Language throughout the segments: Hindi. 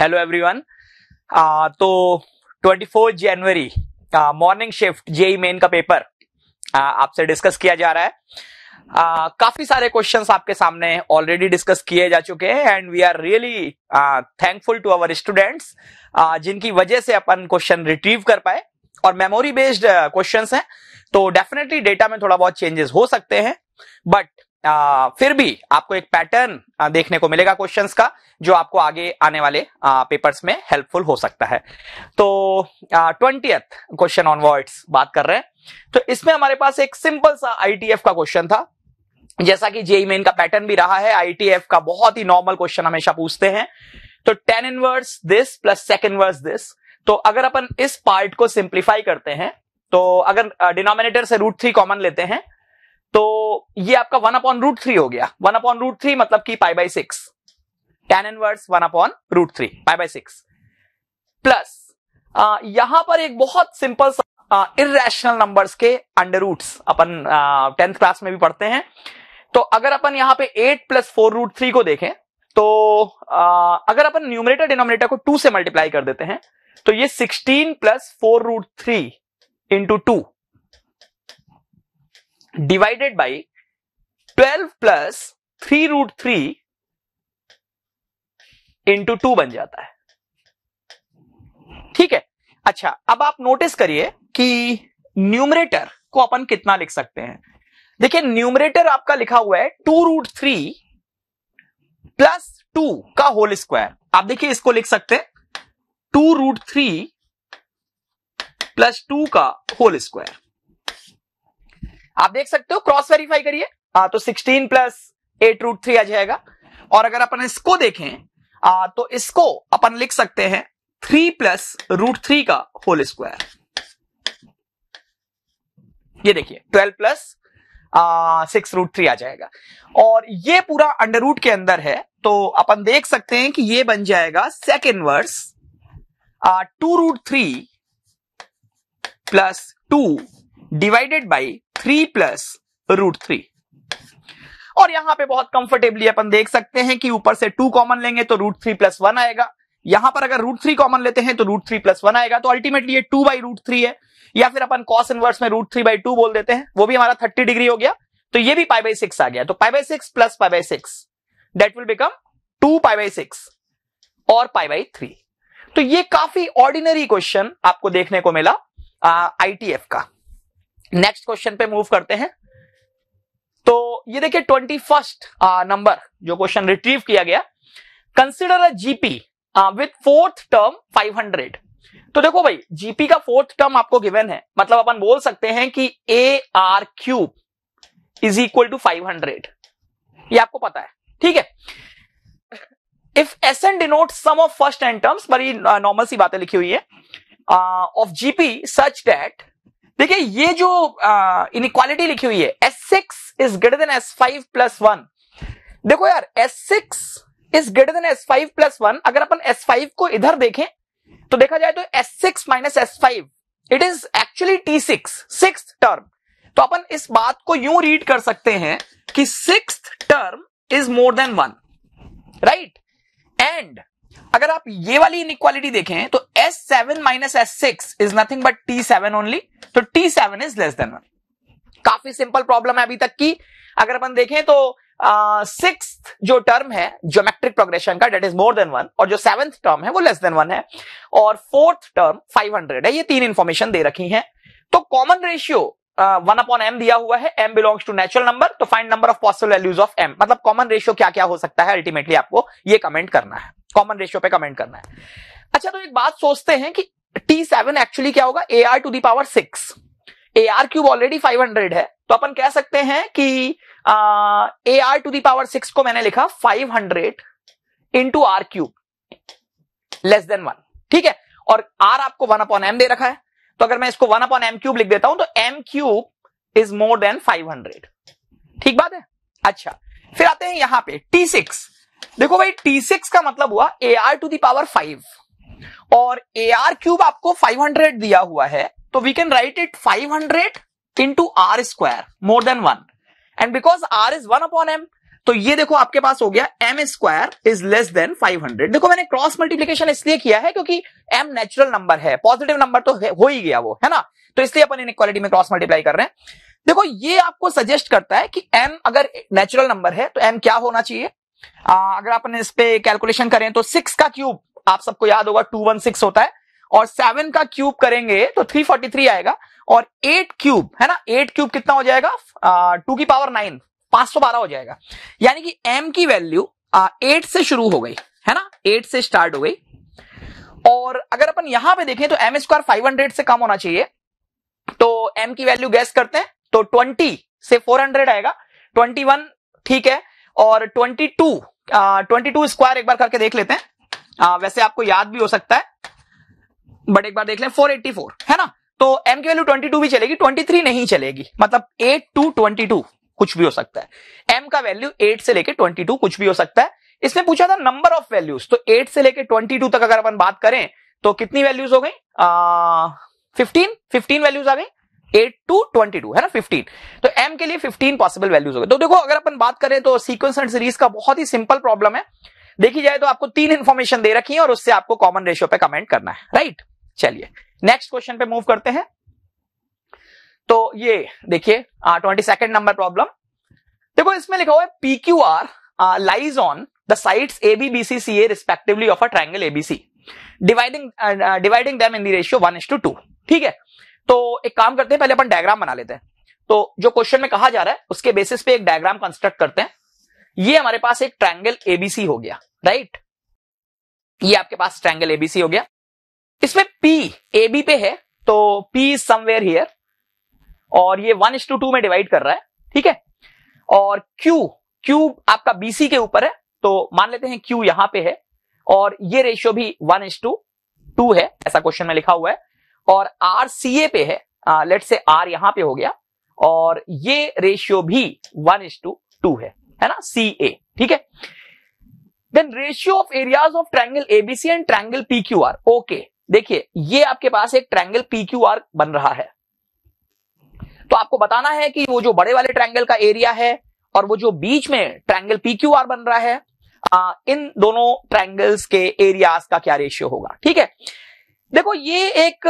हेलो एवरीवन तो 24 जनवरी मॉर्निंग शिफ्ट जेई मेन का पेपर आपसे डिस्कस किया जा रहा है uh, काफी सारे क्वेश्चंस आपके सामने ऑलरेडी डिस्कस किए जा चुके हैं and we are really thankful to our students जिनकी वजह से अपन क्वेश्चन रिट्रीव कर पाए और मेमोरी बेस्ड क्वेश्चंस हैं तो डेफिनेटली डेटा में थोड़ा बहुत चेंजेस हो सकते हैं बट आ, फिर भी आपको एक पैटर्न देखने को मिलेगा क्वेश्चंस का जो आपको आगे आने वाले आ, पेपर्स में हेल्पफुल हो सकता है तो ट्वेंटियथ क्वेश्चन ऑन वर्ड्स बात कर रहे हैं तो इसमें हमारे पास एक सिंपल सा आईटीएफ का क्वेश्चन था जैसा कि जेई मेन e का पैटर्न भी रहा है आईटीएफ का बहुत ही नॉर्मल क्वेश्चन हमेशा पूछते हैं तो tan inverse this plus sec inverse this तो अगर अपन इस पार्ट को सिंप्लीफाई करते हैं तो अगर डिनोमिनेटर से रूट थ्री कॉमन लेते हैं तो ये आपका वन अपॉन रूट थ्री हो गया वन अपॉन रूट थ्री मतलब की पाई बाई सिक्स टेन एन inverse one upon root three pi by six plus यहां पर एक बहुत सिंपल इेशनल नंबर के अंडर रूट्स अपन टेंथ क्लास में भी पढ़ते हैं तो अगर अपन यहां पे eight plus four root three को देखें तो आ, अगर अपन न्यूमरेटर डिनोमिनेटर को टू से मल्टीप्लाई कर देते हैं तो ये sixteen plus four root three into two divided by twelve plus three root three into two बन जाता है ठीक है अच्छा अब आप नोटिस करिए कि न्यूमरेटर को अपन कितना लिख सकते हैं देखिए न्यूमरेटर आपका लिखा हुआ है two root three plus two का होल स्क्वायर आप देखिए इसको लिख सकते हैं two root three plus two का होल स्क्वायर आप देख सकते हो क्रॉस वेरीफाई करिए तो 16 प्लस एट रूट थ्री आ जाएगा और अगर अपन इसको देखें आ, तो इसको अपन लिख सकते हैं थ्री प्लस रूट थ्री का होल स्क्वायर ये देखिए twelve plus six root three आ जाएगा और ये पूरा अंडर रूट के अंदर है तो अपन देख सकते हैं कि ये बन जाएगा sec inverse two root three plus two divided by three plus root three और यहां पे बहुत कंफर्टेबली अपन देख सकते हैं कि ऊपर से टू कॉमन लेंगे तो रूट थ्री प्लस वन आएगा यहां पर अगर रूट थ्री कॉमन लेते हैं तो रूट थ्री प्लस वन आएगा तो अल्टीमेटली ये टू बाई रूट थ्री है या फिर अपन कॉस इनवर्स में रूट थ्री बाई टू बोल देते हैं वो भी हमारा थर्टी डिग्री हो गया तो ये भी पाई बाई सिक्स आ गया तो pi by six plus pi by six that will become two pi by six और पाई बाई थ्री तो ये काफी ऑर्डिनरी क्वेश्चन आपको देखने को मिला आईटीएफ का नेक्स्ट क्वेश्चन पे मूव करते हैं तो ये देखिए ट्वेंटी फर्स्ट नंबर जो क्वेश्चन रिट्रीव किया गया consider a GP with fourth term 500 तो देखो भाई जीपी का फोर्थ टर्म आपको गिवन है मतलब अपन बोल सकते हैं कि A R cube is equal to five hundred ये आपको पता है ठीक है if S N denote sum of first and terms बड़ी नॉर्मल सी बातें लिखी हुई है ऑफ जीपी सच डेट देखिए ये जो इनक्वालिटी लिखी हुई है S six is greater than S five plus one देखो यार S six is greater than S five plus one अगर अपन एस फाइव को इधर देखें तो देखा जाए तो S six minus S five it is actually T six six term तो अपन इस बात को यूं रीड कर सकते हैं कि six term is more than one right and अगर आप ये वाली इनक्वालिटी देखें तो S seven minus S six is nothing but T seven only तो T seven is less than one काफी सिंपल प्रॉब्लम है अभी तक की अगर अपन देखें तो सिक्स uh, जो टर्म है ज्योमेट्रिक प्रोग्रेशन का that is more than one और जो सेवेंथ टर्म है वो लेस देन वन है और फोर्थ टर्म 500 है ये तीन इंफॉर्मेशन दे रखी है तो common ratio one upon M दिया हुआ है M belongs to natural number तो find number of possible values of M मतलब कॉमन रेशियो क्या क्या हो सकता है अल्टीमेटली आपको ये कमेंट करना है कॉमन रेशियो पे कमेंट करना है अच्छा तो एक बात सोचते हैं कि टी सेवन एक्चुअली क्या होगा A R to the power six A R cube already five hundred है तो अपन कह सकते हैं कि A R to the power six को मैंने लिखा five hundred into R cube less than one ठीक है और आर आपको वन अपॉन एम दे रखा है तो अगर मैं इसको वन अपॉन एम क्यूब लिख देता हूं तो M cube is more than five hundred ठीक बात है अच्छा फिर आते हैं यहां पे टी सिक्स देखो भाई टी सिक्स का मतलब हुआ A R to the power five और ए आर क्यूब आपको 500 दिया हुआ है तो we can write it 500 hundred into R square more than one and because R is one upon M तो ये देखो आपके पास हो गया M square is less than 500 देखो मैंने क्रॉस मल्टीप्लीकेशन इसलिए किया है क्योंकि एम नेचुरल नंबर है पॉजिटिव नंबर तो हो ही गया वो है ना तो इसलिए अपन इन में क्रॉस मल्टीप्लाई कर रहे हैं देखो ये आपको सजेस्ट करता है कि एम अगर नेचुरल नंबर है तो एम क्या होना चाहिए आ, अगर आप इस पर कैलकुलेशन करें तो सिक्स का क्यूब आप सबको याद होगा टू वन सिक्स होता है और सेवन का क्यूब करेंगे तो थ्री फोर्टी थ्री आएगा और एट क्यूब है ना एट क्यूब कितना हो जाएगा टू की पावर नाइन पांच सौ बारह हो जाएगा यानी कि एम की वैल्यू एट से शुरू हो गई है ना एट से स्टार्ट हो गई और अगर अपन यहां पे देखें तो एम स्क्वायर फाइव हंड्रेड से कम होना चाहिए तो एम की वैल्यू गैस करते हैं तो ट्वेंटी से फोर हंड्रेड आएगा ट्वेंटी वन ठीक है और twenty two twenty two square एक बार करके देख लेते हैं आ, वैसे आपको याद भी हो सकता है बट एक बार देख लें 484 है ना तो m की वैल्यू 22 भी चलेगी 23 नहीं चलेगी मतलब 8 टू 22 कुछ भी हो सकता है m का वैल्यू 8 से लेके 22 कुछ भी हो सकता है इसने पूछा था नंबर ऑफ वैल्यूज तो 8 से लेके 22 तक अगर अपन बात करें तो कितनी वैल्यूज हो गई फिफ्टीन फिफ्टीन वैल्यूज आ गई एट टू ट्वेंटी टू है ना फिफ्टीन तो एम के लिए फिफ्टीन पॉसिबल वैल्यूज हो गए तो देखो अगर अपन बात करें तो सीक्वेंस एंड सीरीज का बहुत ही सिंपल प्रॉब्लम है देखी जाए तो आपको तीन इंफॉर्मेशन दे रखी है और उससे आपको कॉमन रेशियो पे कमेंट करना है राइट चलिए नेक्स्ट क्वेश्चन पे मूव करते हैं तो ये देखिए ट्वेंटी सेकेंड नंबर प्रॉब्लम देखो इसमें लिखा हुआ है P Q R lies on the side A B B C C A respectively of a triangle ABC dividing dividing them in the ratio one is to two ठीक है तो एक काम करते हैं पहले अपन डायग्राम बना लेते हैं तो जो क्वेश्चन में कहा जा रहा है उसके बेसिस पे एक डायग्राम कंस्ट्रक्ट करते हैं ये हमारे पास एक ट्रायंगल एबीसी हो गया राइट ये आपके पास ट्रायंगल एबीसी हो गया इसमें पी ए बी पे है तो पी इज समवेयर हियर और ये वन टू टू में डिवाइड कर रहा है ठीक है और क्यू क्यू आपका बीसी के ऊपर है तो मान लेते हैं क्यू यहां पे है और ये रेशियो भी वन इज टू टू है ऐसा क्वेश्चन में लिखा हुआ है और आर सी ए पे है लेट से आर यहां पे हो गया और ये रेशियो भी वन इज टू टू है है ना सी ए ठीक है then ratio of areas of triangle ABC and triangle P Q R okay देखिए ये आपके पास एक ट्रैंगल पी क्यू आर बन रहा है तो आपको बताना है कि वो जो बड़े वाले ट्रैंगल का एरिया है और वो जो बीच में ट्रैंगल पी क्यू आर बन रहा है आ, इन दोनों ट्रैंगल्स के एरियाज का क्या रेशियो होगा ठीक है देखो ये एक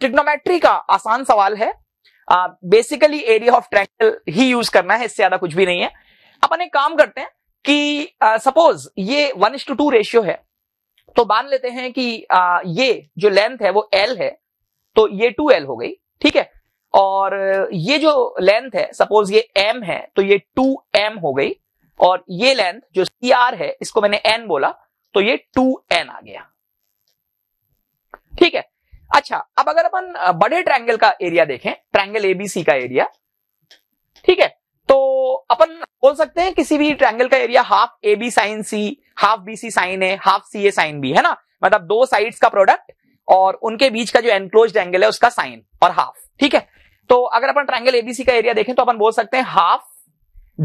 ट्रिग्नोमेट्री का आसान सवाल है बेसिकली एरिया ऑफ ट्रैंगल ही यूज करना है इससे ज्यादा कुछ भी नहीं है अपन एक काम करते हैं कि सपोज ये one is to two ratio है तो मान लेते हैं कि आ, ये जो लेंथ है वो एल है तो ये टू एल हो गई ठीक है और ये जो लेंथ है सपोज ये एम है तो ये टू एम हो गई और ये लेंथ जो सी आर है इसको मैंने एन बोला तो ये टू एन आ गया ठीक है अच्छा अब अगर अपन बड़े ट्रायंगल का एरिया देखें ट्रायंगल एबीसी का एरिया ठीक है तो अपन बोल सकते हैं किसी भी ट्रायंगल का area half A B sine C half B C sine A half C A sine B है ना मतलब दो साइड का प्रोडक्ट और उनके बीच का जो एनक्लोज एंगल है उसका साइन और हाफ ठीक है तो अगर अपन ट्रायंगल एबीसी का एरिया देखें तो अपन बोल सकते हैं half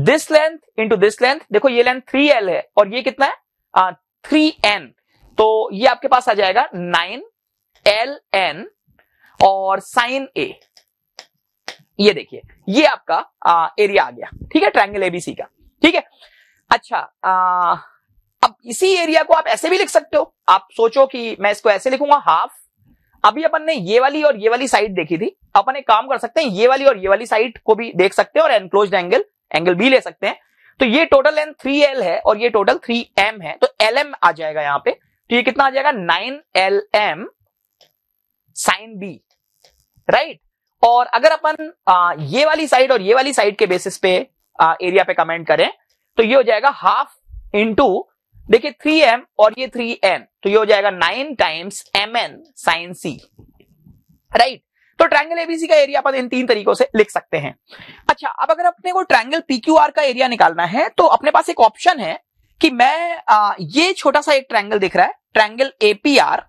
this length into this length देखो ये लेंथ थ्री एल है और ये कितना है थ्री एन तो ये आपके पास आ जाएगा नाइन एल एन और साइन ए ये देखिए ये आपका आ, एरिया आ गया ठीक है ट्राइंगल एबीसी का ठीक है अच्छा आ, अब इसी एरिया को आप ऐसे भी लिख सकते हो आप सोचो कि मैं इसको ऐसे लिखूंगा हाफ अभी अपन ने ये वाली और ये वाली साइड देखी थी अपन एक काम कर सकते हैं ये वाली और ये वाली साइड को भी देख सकते हैं और एनक्लोज एंगल एंगल बी ले सकते हैं तो ये टोटल लेंथ थ्री एल है और ये टोटल थ्री एम है तो एल एम आ जाएगा यहां पे तो ये कितना आ जाएगा nine L M sine B right और अगर अपन ये वाली साइड और ये वाली साइड के बेसिस पे आ, एरिया पे कमेंट करें तो ये हो जाएगा हाफ इंटू देखिए थ्री एम और ये थ्री एन तो ये हो जाएगा nine times M N sine C right तो ट्रायंगल एबीसी का एरिया अपन इन तीन तरीकों से लिख सकते हैं अच्छा अब अगर अपने को ट्रायंगल पीक्यूआर का एरिया निकालना है तो अपने पास एक ऑप्शन है कि मैं आ, ये छोटा सा एक ट्रायंगल दिख रहा है ट्रायंगल एपीआर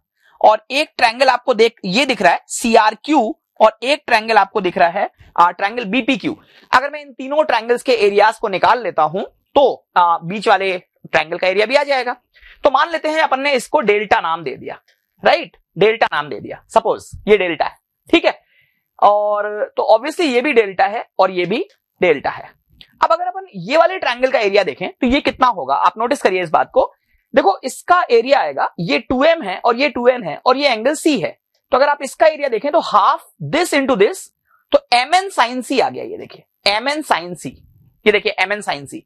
और एक ट्रायंगल आपको देख ये दिख रहा है सीआरक्यू और एक ट्रायंगल आपको दिख रहा है ट्रायंगल बीपीक्यू अगर मैं इन तीनों ट्रायंगल्स के एरियाज को निकाल लेता हूं तो आ, बीच वाले ट्रायंगल का एरिया भी आ जाएगा तो मान लेते हैं अपन ने इसको डेल्टा नाम दे दिया राइट डेल्टा नाम दे दिया सपोज ये डेल्टा है ठीक है और तो ऑब्वियसली ये भी डेल्टा है और ये भी डेल्टा है अब अगर अपन ये वाले ट्रायंगल का एरिया देखें तो ये कितना होगा आप नोटिस करिए इस बात को देखो इसका एरिया आएगा ये 2m है और ये 2n है और ये एंगल c है तो अगर आप इसका एरिया देखें तो हाफ दिस इंटू दिस तो एम एन साइन सी आ गया ये देखिए एम एन साइन सी ये देखिए एम एन साइन सी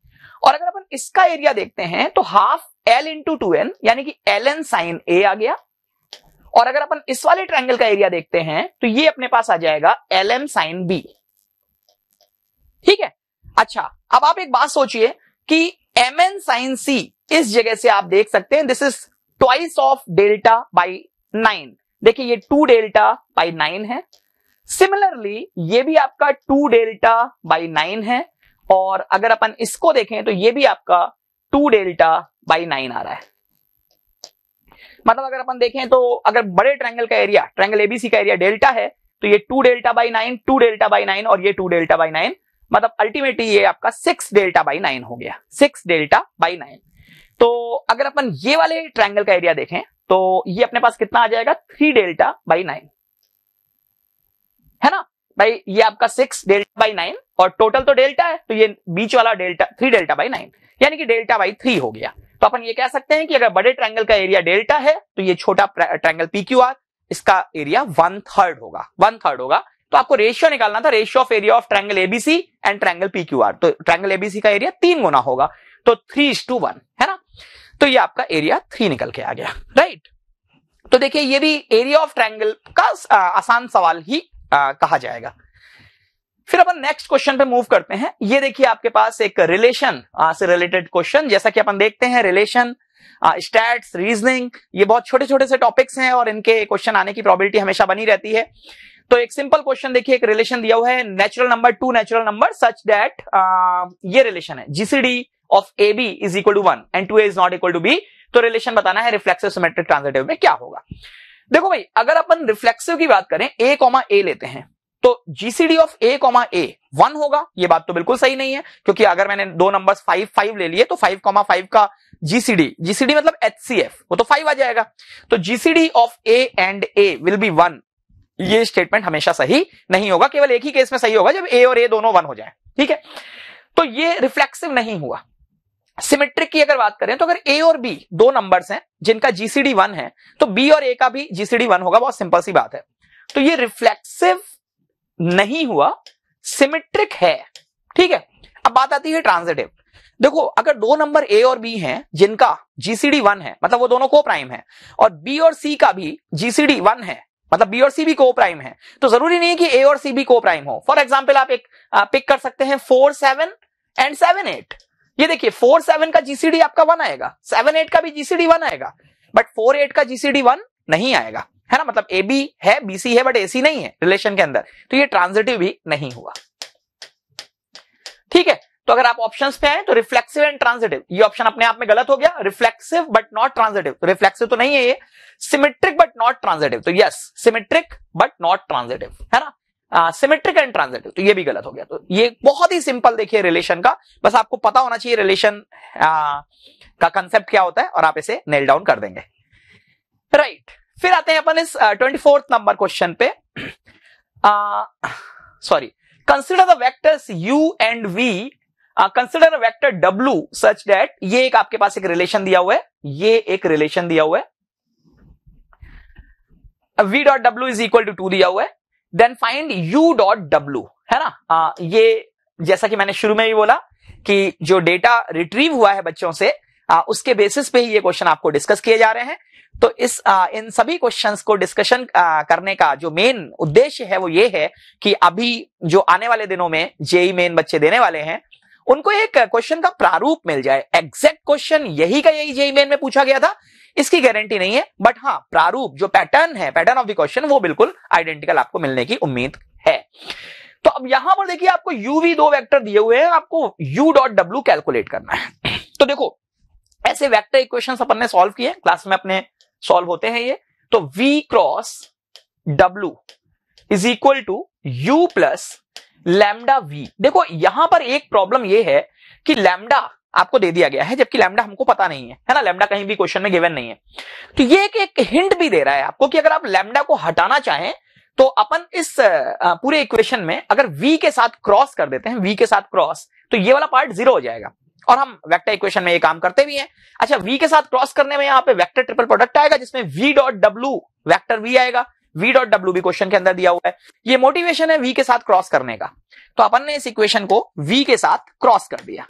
और अगर अपन इसका एरिया देखते हैं तो half L into two N यानी कि एल एन साइन ए आ गया और अगर अपन इस वाले ट्रायंगल का एरिया देखते हैं तो ये अपने पास आ जाएगा एल एम साइन बी ठीक है अच्छा अब आप एक बात सोचिए कि एम एन साइन सी इस जगह से आप देख सकते हैं this is twice of delta by nine देखिए ये टू डेल्टा बाई नाइन है सिमिलरली ये भी आपका टू डेल्टा बाई नाइन है और अगर अपन इसको देखें तो ये भी आपका टू डेल्टा बाई नाइन आ रहा है मतलब अगर अपन देखें तो अगर बड़े ट्रैंगल का एरिया ट्रैंगल एबीसी का एरिया डेल्टा है तो ये two delta by nine two delta by nine और ये टू डेल्टा बाई नाइन मतलब अल्टीमेटली ये आपका सिक्स डेल्टा बाई नाइन हो गया सिक्स डेल्टा बाई नाइन तो अगर अपन ये वाले ट्रैंगल का एरिया देखें तो ये अपने पास कितना आ जाएगा थ्री डेल्टा बाई नाइन है ना भाई ये आपका सिक्स डेल्टा बाई नाइन और टोटल तो डेल्टा है तो ये बीच वाला delta three delta by nine यानी कि डेल्टा बाई थ्री हो गया तो अपन ये कह सकते हैं कि अगर बड़े ट्रायंगल का एरिया डेल्टा है तो ये छोटा ट्रायंगल आर इसका एरिया वन थर्ड होगा वन थर्ड होगा तो आपको रेशियो निकालना था ratio of area of triangle ABC and triangle R तो ट्रायंगल एबीसी का एरिया तीन गुना होगा तो थ्री इज टू वन है ना तो ये आपका एरिया थ्री निकल के आ गया राइट तो देखिए ये भी एरिया ऑफ ट्रायंगल का आसान सवाल ही आ, कहा जाएगा फिर अपन नेक्स्ट क्वेश्चन पे मूव करते हैं ये देखिए आपके पास एक रिलेशन से रिलेटेड क्वेश्चन जैसा कि अपन देखते हैं रिलेशन स्टैट्स रीजनिंग ये बहुत छोटे छोटे से टॉपिक्स हैं और इनके क्वेश्चन आने की प्रोबेबिलिटी हमेशा बनी रहती है तो एक सिंपल क्वेश्चन देखिए एक रिलेशन दिया हुआ है natural number to natural number such that ये रिलेशन है GCD of A B is equal to one and two A is not equal to B तो रिलेशन बताना है रिफ्लेक्सिव सिमेट्रिक ट्रांजिटिव में क्या होगा देखो भाई अगर अपन रिफ्लेक्सिव की बात करें ए कॉमा ए लेते हैं तो GCD of A comma A one होगा ये बात तो बिल्कुल सही नहीं है क्योंकि अगर मैंने दो नंबर फाइव फाइव ले लिए तो फाइव कॉमा फाइव का जीसीडी जीसीडी मतलब एच सी एफ वो तो फाइव आ जाएगा तो GCD of A and A will be one ये स्टेटमेंट हमेशा सही नहीं होगा केवल एक ही केस में सही होगा जब ए और ए दोनों वन हो जाए ठीक है तो ये रिफ्लेक्सिव नहीं हुआ सिमेट्रिक की अगर बात करें तो अगर ए और बी दो नंबर्स हैं जिनका जीसीडी वन है तो बी और ए का भी जीसीडी वन होगा बहुत सिंपल सी बात है तो ये रिफ्लेक्सिव नहीं हुआ सिमेट्रिक है ठीक है अब बात आती है ट्रांजिटिव देखो अगर दो नंबर ए और बी हैं जिनका जीसीडी वन है मतलब वो दोनों को प्राइम है और बी और सी का भी जीसीडी वन है मतलब बी और सी भी को प्राइम है तो जरूरी नहीं है कि ए और सी भी को प्राइम हो फॉर एग्जाम्पल आप एक पिक कर सकते हैं four seven and seven eight ये देखिए फोर सेवन का जीसीडी आपका वन आएगा सेवन एट का भी जीसीडी वन आएगा बट फोर एट का जीसीडी वन नहीं आएगा है ना मतलब ए बी है बीसी है बट सी नहीं है रिलेशन के अंदर तो ये ट्रांजिटिव भी नहीं हुआ ठीक है तो अगर आप ऑप्शंस पे आए तो रिफ्लेक्सिव एंड ट्रांजिटिव ये ऑप्शन अपने आप में गलत हो गया रिफ्लेक्सिव बट नॉट ट्रांजिटिव तो रिफ्लेक्सिव तो नहीं है ये सिमेट्रिक बट नॉट ट्रांजिटिव तो yes symmetric but not transitive है ना सिमेट्रिक एंड ट्रांजिटिव तो ये भी गलत हो गया तो ये बहुत ही सिंपल देखिए रिलेशन का बस आपको पता होना चाहिए रिलेशन का कंसेप्ट क्या होता है और आप इसे नेल डाउन कर देंगे राइट right. फिर आते हैं अपन इस ट्वेंटी फोर्थ नंबर क्वेश्चन पे sorry consider the vectors U and V consider vector W such that ये एक आपके पास एक रिलेशन दिया हुआ है ये एक रिलेशन दिया हुआ है V dot W is equal to two दिया हुआ है then find U dot W है ना आ, ये जैसा कि मैंने शुरू में भी बोला कि जो डेटा रिट्रीव हुआ है बच्चों से आ, उसके बेसिस पे ही ये क्वेश्चन आपको डिस्कस किए जा रहे हैं तो इस आ, इन सभी क्वेश्चंस को डिस्कशन करने का जो मेन उद्देश्य है वो ये है कि अभी जो आने वाले दिनों में जेई मेन बच्चे देने वाले हैं उनको एक क्वेश्चन का प्रारूप मिल जाए एग्जैक्ट क्वेश्चन यही का यही जेई मेन में पूछा गया था इसकी गारंटी नहीं है बट हाँ प्रारूप जो पैटर्न है पैटर्न ऑफ द क्वेश्चन वो बिल्कुल आइडेंटिकल आपको मिलने की उम्मीद है तो अब यहां पर देखिए आपको यू दो वैक्टर दिए हुए हैं आपको यू डॉट डब्ल्यू कैलकुलेट करना है तो देखो ऐसे वैक्टर इक्वेशन अपन ने सॉल्व किए क्लास में अपने सोल्व होते हैं ये तो V cross W is equal to U plus lambda V देखो यहां पर एक प्रॉब्लम यह है कि लैमडा आपको दे दिया गया है जबकि लैमडा हमको पता नहीं है है ना लैमडा कहीं भी क्वेश्चन में गिवन नहीं है तो ये एक, एक हिंट भी दे रहा है आपको कि अगर आप लैमडा को हटाना चाहें तो अपन इस पूरे इक्वेशन में अगर v के साथ क्रॉस कर देते हैं v के साथ क्रॉस तो ये वाला पार्ट जीरो हो जाएगा और हम वेक्टर इक्वेशन में ये काम करते भी हैं अच्छा v के साथ क्रॉस करने में यहाँ पे वेक्टर ट्रिपल प्रोडक्ट आएगा जिसमें v dot W vector v आएगा v डॉट डब्ल्यू भी क्वेश्चन के अंदर दिया हुआ है ये मोटिवेशन है v के साथ क्रॉस करने का तो अपन ने इस इक्वेशन को v के साथ क्रॉस कर दिया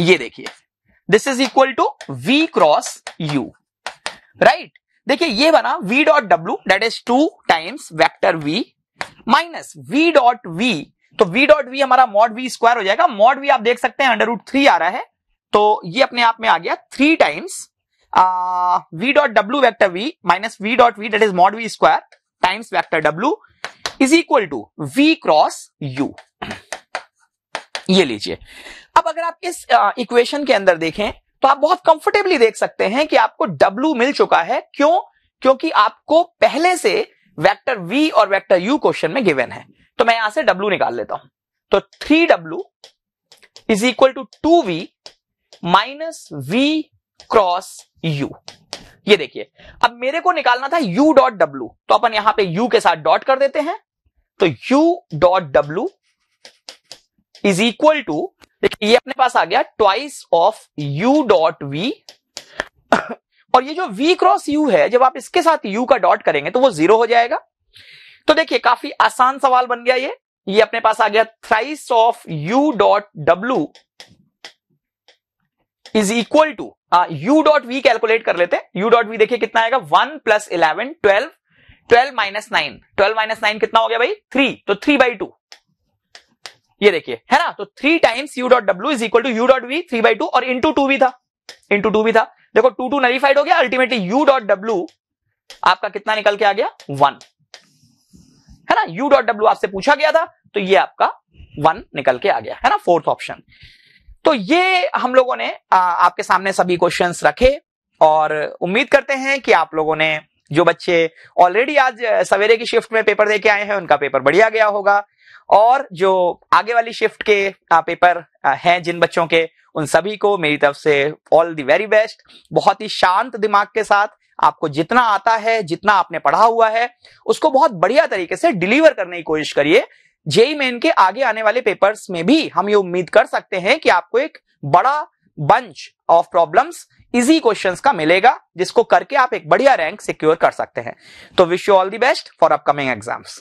ये देखिए this is equal to V cross U right देखिए ये बना V dot W that is two times vector V minus V dot V तो वी डॉट वी हमारा मॉड वी स्क्वायर हो जाएगा मॉड वी आप देख सकते हैं अंडर रूट थ्री आ रहा है तो ये अपने आप में आ गया three times V dot W vector V minus V dot V that is mod V square times vector W is equal to V cross U ये लीजिए अब अगर आप इस इक्वेशन के अंदर देखें तो आप बहुत कंफर्टेबली देख सकते हैं कि आपको W मिल चुका है क्यों क्योंकि आपको पहले से वेक्टर V और वेक्टर U क्वेश्चन में गिवन है तो मैं यहां से W निकाल लेता हूं तो 3W W is equal to two V minus V cross U ये देखिए अब मेरे को निकालना था u डॉट डब्ल्यू तो अपन यहां पे u के साथ डॉट कर देते हैं तो u dot W is equal to देखिए ये अपने पास आ गया twice of u dot v और ये जो v क्रॉस u है जब आप इसके साथ u का डॉट करेंगे तो वो जीरो हो जाएगा तो देखिए काफी आसान सवाल बन गया ये ये अपने पास आ गया thrice of u dot w is equal to U dot V calculate कर लेते हैं यू डॉट वी देखिए कितना आएगा one plus eleven twelve twelve minus nine twelve minus nine कितना हो गया भाई थ्री तो थ्री बाई टू ये देखिए है ना तो three times U dot W is equal to U dot V three by two और इंटू टू भी था इंटू टू भी था देखो टू टू नरीफाइड हो गया अल्टीमेटली यू डॉट डब्ल्यू आपका कितना निकल के आ गया वन है ना यू डॉट डब्ल्यू आपसे पूछा गया था तो ये आपका वन निकल के आ गया है ना फोर्थ ऑप्शन तो ये हम लोगों ने आ, आपके सामने सभी क्वेश्चंस रखे और उम्मीद करते हैं कि आप लोगों ने जो बच्चे ऑलरेडी आज सवेरे की शिफ्ट में पेपर दे के आए हैं उनका पेपर बढ़िया गया होगा और जो आगे वाली शिफ्ट के पेपर हैं जिन बच्चों के उन सभी को मेरी तरफ से ऑल द वेरी बेस्ट बहुत ही शांत दिमाग के साथ आपको जितना आता है जितना आपने पढ़ा हुआ है उसको बहुत बढ़िया तरीके से डिलीवर करने की कोशिश करिए जेई मेन e के आगे आने वाले पेपर्स में भी हम ये उम्मीद कर सकते हैं कि आपको एक बड़ा bunch of problems easy questions का मिलेगा जिसको करके आप एक बढ़िया रैंक सिक्योर कर सकते हैं तो wish you all the best for upcoming exams